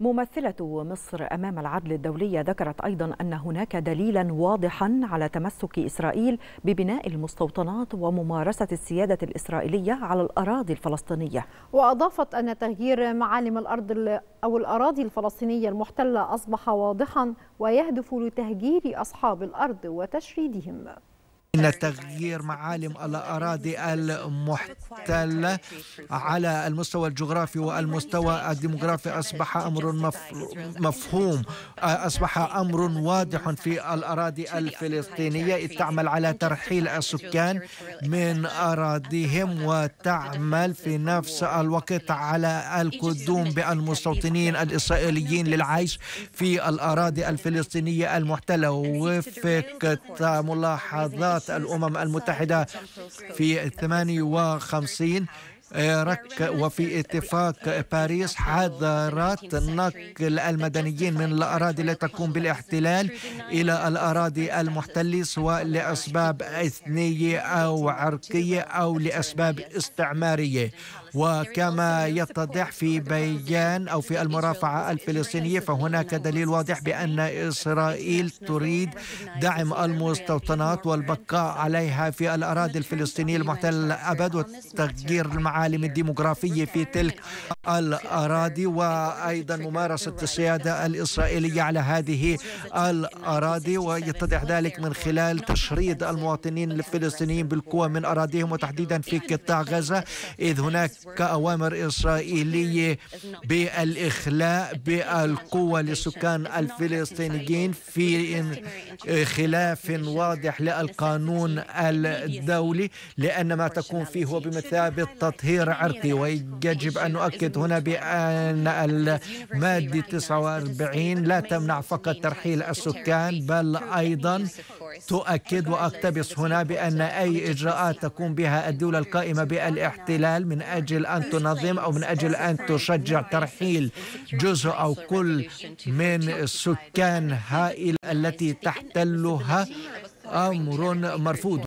ممثلة مصر أمام العدل الدولية ذكرت أيضا أن هناك دليلا واضحا على تمسك إسرائيل ببناء المستوطنات وممارسة السيادة الإسرائيلية على الأراضي الفلسطينية وأضافت أن تغيير معالم الأرض أو الأراضي الفلسطينية المحتلة أصبح واضحا ويهدف لتهجير أصحاب الأرض وتشريدهم إن تغيير معالم الأراضي المحتلة على المستوى الجغرافي والمستوى الديموغرافي أصبح أمر مفهوم أصبح أمر واضح في الأراضي الفلسطينية تعمل على ترحيل السكان من أراضيهم وتعمل في نفس الوقت على القدوم بالمستوطنين الإسرائيليين للعيش في الأراضي الفلسطينية المحتلة وفق ملاحظات قررت الأمم المتحدة في 58 رك وفي اتفاق باريس حذرت نقل المدنيين من الأراضي التي تقوم بالاحتلال إلى الأراضي المحتلة سواء لأسباب إثنية أو عرقية أو لأسباب استعمارية وكما يتضح في بيان أو في المرافعة الفلسطينية فهناك دليل واضح بأن إسرائيل تريد دعم المستوطنات والبقاء عليها في الأراضي الفلسطينية المحتلة الأبد والتغيير المعارض المعالم الديموغرافية في تلك الأراضي وأيضا ممارسة السيادة الإسرائيلية على هذه الأراضي ويتضح ذلك من خلال تشريد المواطنين الفلسطينيين بالقوة من أراضيهم وتحديدا في قطاع غزة إذ هناك أوامر إسرائيلية بالإخلاء بالقوة لسكان الفلسطينيين في خلاف واضح للقانون الدولي لأن ما تكون فيه هو بمثابة تطهير تطهير عرقي ويجب أن أؤكد هنا بأن المادة 49 لا تمنع فقط ترحيل السكان بل أيضا تؤكد وأقتبس هنا بأن أي إجراءات تقوم بها الدولة القائمة بالاحتلال من أجل أن تنظم أو من أجل أن تشجع ترحيل جزء أو كل من السكان هائل التي تحتلها أمر مرفوض